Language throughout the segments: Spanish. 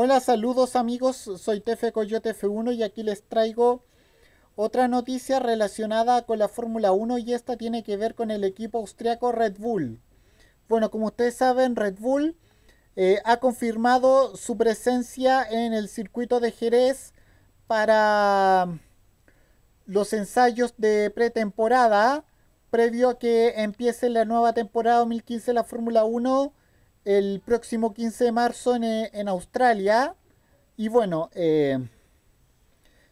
Hola, saludos amigos, soy Tefe Coyote F1 y aquí les traigo otra noticia relacionada con la Fórmula 1 y esta tiene que ver con el equipo austriaco Red Bull. Bueno, como ustedes saben, Red Bull eh, ha confirmado su presencia en el circuito de Jerez para los ensayos de pretemporada previo a que empiece la nueva temporada 2015 de la Fórmula 1 el próximo 15 de marzo eh, en, Australia. Y bueno, eh,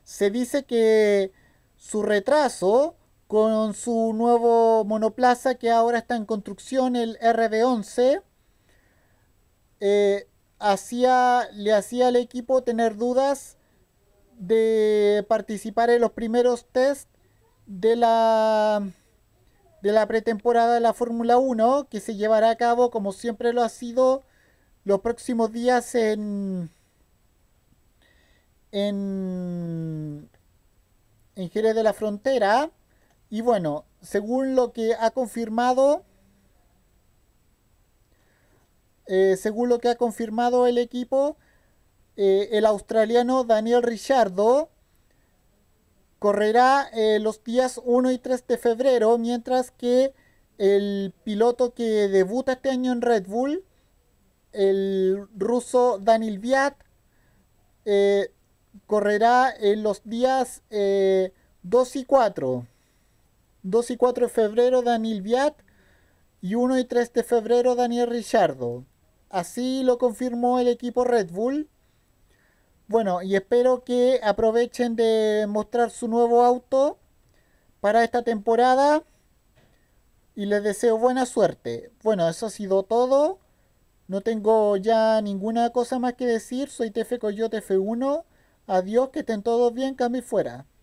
se dice que su retraso con su nuevo monoplaza que ahora está en construcción, el RB11, eh, hacía, le hacía al equipo tener dudas de participar en los primeros test de la de la pretemporada de la Fórmula 1 que se llevará a cabo como siempre lo ha sido los próximos días en en en Jerez de la Frontera y bueno, según lo que ha confirmado eh, según lo que ha confirmado el equipo eh, el australiano Daniel Ricciardo correrá eh, los días 1 y 3 de febrero, mientras que el piloto que debuta este año en Red Bull, el ruso Daniel Viat, eh, correrá en los días 2 eh, y 4. 2 y 4 de febrero Daniel Viat y 1 y 3 de febrero Daniel Richardo. Así lo confirmó el equipo Red Bull bueno, y espero que aprovechen de mostrar su nuevo auto para esta temporada. Y les deseo buena suerte. Bueno, eso ha sido todo. No tengo ya ninguna cosa más que decir. Soy TF Coyote F1. Adiós, que estén todos bien, Cami fuera.